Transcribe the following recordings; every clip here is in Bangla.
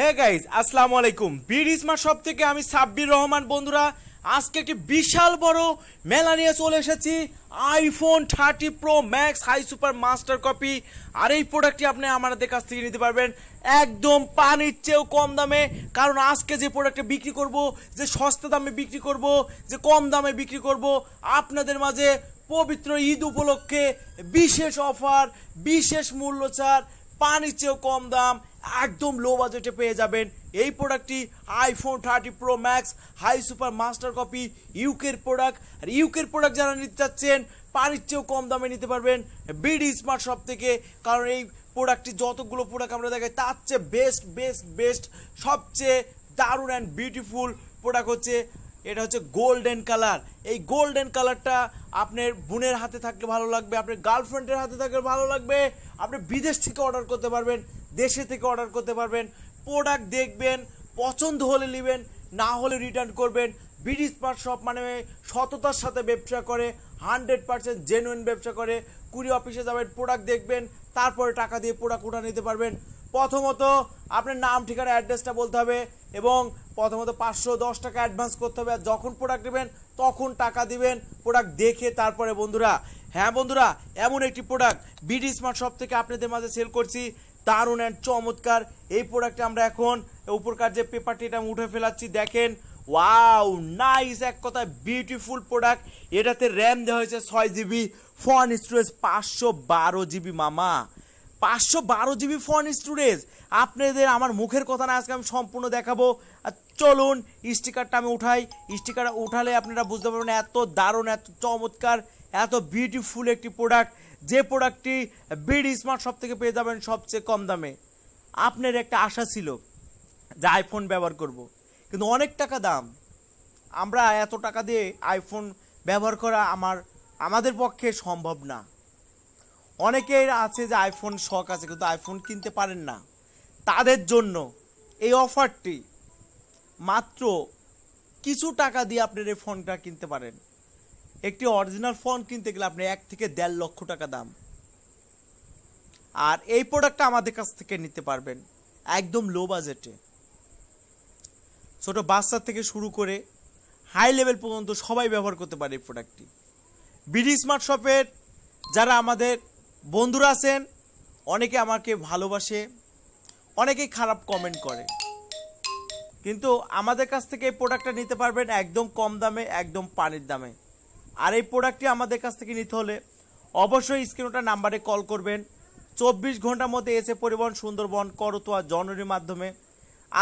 হে গাইজ আসসালামু আলাইকুম বীর ইসমার সব থেকে আমি সাব্বির রহমান বন্ধুরা আজকে একটি বিশাল বড় মেলা নিয়ে চলে এসেছি iPhone thirty pro max high super master copy আর এই প্রোডাক্টটি আপনি আমাদের কাছ থেকে নিতে পারবেন একদম পানির চেয়েও কম দামে কারণ আজকে যে প্রোডাক্টটা বিক্রি করব যে সস্তা দামে বিক্রি করব যে কম দামে বিক্রি করব আপনাদের মাঝে পবিত্র ঈদ উপলক্ষে বিশেষ অফার বিশেষ মূল্য ছাড় পানির চেয়েও কম দাম একদম লো বাজেটে পেয়ে যাবেন এই প্রোডাক্টটি iPhone thirty pro max high super master copy ইউকের প্রোডাক্ট আর ইউকের প্রোডাক্ট যারা নিতে চাচ্ছেন পানির চেয়েও কম দামে নিতে পারবেন বিডি স্মার্ট শপ থেকে কারণ এই প্রোডাক্টটি যতগুলো প্রোডাক্ট আমরা দেখাই তার চেয়ে বেস্ট বেস্ট বেস্ট সবচেয়ে দারুণ অ্যান্ড বিউটিফুল প্রোডাক্ট হচ্ছে এটা হচ্ছে গোল্ডেন কালার এই গোল্ডেন কালারটা আপনার বোনের হাতে থাকলে ভালো লাগবে আপনার গার্লফ্রেন্ডের হাতে থাকলে ভালো লাগবে আপনি বিদেশ থেকে অর্ডার করতে পারবেন দেশে থেকে অর্ডার করতে পারবেন প্রোডাক্ট দেখবেন পছন্দ হলে নেবেন না হলে রিটার্ন করবেন ব্রিটিশ পার্ট শপ মানে সততার সাথে ব্যবসা করে হান্ড্রেড পার্সেন্ট জেনুইন ব্যবসা করে কুড়ি অফিসে যাবেন প্রোডাক্ট দেখবেন তারপরে টাকা দিয়ে প্রোডাক্ট উঠা নিতে পারবেন প্রথমত আপনার নাম ঠিকানা অ্যাড্রেসটা বলতে হবে এবং প্রথমত পাঁচশো দশ টাকা অ্যাডভান্স করতে হবে আর যখন প্রোডাক্ট নেবেন তখন টাকা দিবেন প্রোডাক্ট দেখে তারপরে বন্ধুরা হ্যাঁ বন্ধুরা এমন একটি প্রোডাক্ট বিডি স্মার্ট শপ থেকে আপনাদের মাঝে সেল করছি দারুণ অ্যান্ড চমৎকার এই প্রোডাক্টে আমরা এখন উপরকার যে পেপারটি এটা উঠে ফেলাচ্ছি দেখেন ওয়াও নাইস এক কথায় বিউটিফুল প্রোডাক্ট এটাতে র্যাম দেওয়া হয়েছে ছয় জিবি ফোন স্টোরেজ পাঁচশো বারো জিবি মামা পাঁচশো বারো জিবি ফোন স্টোরেজ আপনাদের আমার মুখের কথা না আজকে আমি সম্পূর্ণ দেখাবো আর চলুন স্টিকারটা আমি উঠাই স্টিকার উঠালে আপনারা বুঝতে পারবেন এত দারুণ এত চমৎকার এত বিউটিফুল একটি প্রোডাক্ট যে প্রোডাক্টটি বিড স্মার্ট শপ থেকে পেয়ে যাবেন সবচেয়ে কম দামে আপনার একটা আশা ছিল যে আইফোন ব্যবহার করব। কিন্তু অনেক টাকা দাম আমরা এত টাকা দিয়ে আইফোন ব্যবহার করা আমার আমাদের পক্ষে সম্ভব না অনেকের আছে যে আইফোন শখ আছে কিন্তু আইফোন কিনতে পারেন না তাদের জন্য এই অফারটি মাত্র কিছু টাকা দিয়ে আপনার এই ফোনটা কিনতে পারেন একটি অরিজিনাল ফোন কিনতে গেলে আপনি এক থেকে দেড় লক্ষ টাকা দাম আর এই প্রোডাক্টটা আমাদের কাছ থেকে নিতে পারবেন একদম লো বাজেটে ছোটো বাচ্চার থেকে শুরু করে হাই লেভেল পর্যন্ত সবাই ব্যবহার করতে পারে এই প্রোডাক্টটি বিডি স্মার্ট শপের যারা আমাদের বন্ধুরা আছেন অনেকে আমাকে ভালোবাসে অনেকেই খারাপ কমেন্ট করে কিন্তু আমাদের কাছ থেকে এই প্রোডাক্টটা নিতে পারবেন একদম কম দামে একদম পানির দামে আর এই প্রোডাক্টটি আমাদের কাছ থেকে নিতে হলে অবশ্যই স্ক্রিনটা নাম্বারে কল করবেন চব্বিশ ঘন্টার মধ্যে এসে পরিবহন সুন্দরবন করতোয়া জনরির মাধ্যমে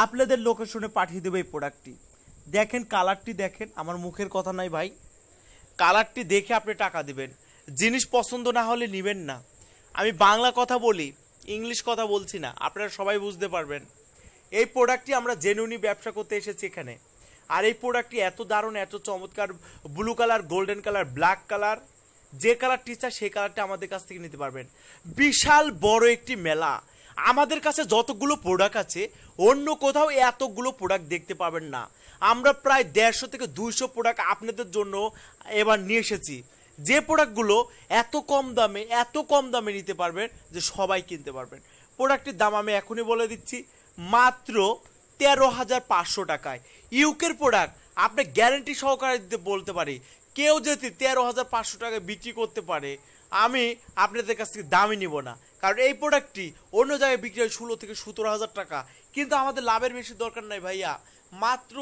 আপনাদের লোকেশনে পাঠিয়ে দেবে এই প্রোডাক্টটি দেখেন কালারটি দেখেন আমার মুখের কথা নাই ভাই কালারটি দেখে আপনি টাকা দিবেন জিনিস পছন্দ না হলে নেবেন না আমি বাংলা কথা বলি ইংলিশ কথা বলছি না আপনারা সবাই বুঝতে পারবেন এই প্রোডাক্টটি আমরা জেনুনি ব্যবসা করতে এসেছি এখানে আর এই প্রোডাক্টটি এত দারুণ এত চমৎকার blue colour golden colour black colour যে কালারটি টিচার সেই কালারটা আমাদের কাছ থেকে নিতে পারবেন বিশাল বড় একটি মেলা আমাদের কাছে যতগুলো প্রোডাক্ট আছে অন্য কোথাও এতগুলো প্রোডাক্ট দেখতে পাবেন না আমরা প্রায় দেড়শো থেকে দুইশো প্রোডাক্ট আপনাদের জন্য এবার নিয়ে এসেছি যে প্রোডাক্টগুলো এত কম দামে এত কম দামে নিতে পারবেন যে সবাই কিনতে পারবেন প্রোডাক্টের দাম আমি এখনই বলে দিচ্ছি মাত্র তেরো হাজার পাঁচশো টাকায় ইউকের প্রোডাক্ট আপনি গ্যারেন্টি সহকারে দিতে বলতে পারি কেউ যদি তেরো হাজার পাঁচশো টাকায় বিক্রি করতে পারে আমি আপনাদের কাছ থেকে দামই নিব না কারণ এই প্রোডাক্টটি অন্য জায়গায় বিক্রি হয় ষোলো থেকে সতেরো হাজার টাকা কিন্তু আমাদের লাভের বেশি দরকার নাই ভাইয়া মাত্র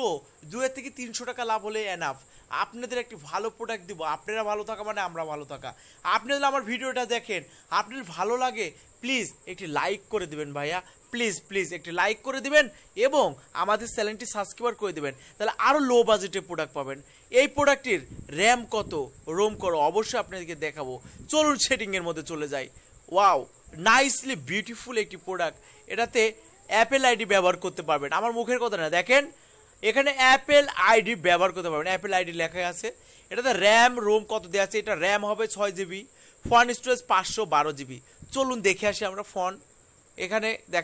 দুয়ের থেকে তিনশো টাকা লাভ হলে এনাফ আপনাদের একটি ভালো প্রোডাক্ট দিব আপনারা ভালো থাকা মানে আমরা ভালো থাকা আপনি যদি আমার ভিডিওটা দেখেন আপনার ভালো লাগে প্লিজ একটি লাইক করে দেবেন ভাইয়া প্লিজ প্লিজ একটি লাইক করে দিবেন এবং আমাদের চ্যানেলটি সাবস্ক্রাইব করে দেবেন তাহলে আরও লো বাজেটের প্রোডাক্ট পাবেন এই প্রোডাক্টটির র্যাম কত রোম করো অবশ্যই আপনাদেরকে দেখাবো চলুন সেটিংয়ের মধ্যে চলে যাই ওয়াও নাইসলি বিউটিফুল একটি প্রোডাক্ট এটাতে অ্যাপেল আইডি ব্যবহার করতে পারবেন আমার মুখের কথা না দেখেন এখানে অ্যাপেল আইডি ব্যবহার করতে পারবেন অ্যাপেল আইডি লেখা আছে এটাতে র্যাম রোম কত দেওয়া আছে এটা র্যাম হবে ছয় জিবি ফোন স্টোরেজ পাঁচশো বারো জিবি চলুন দেখে আসি আমরা ফোন এখানে দেখ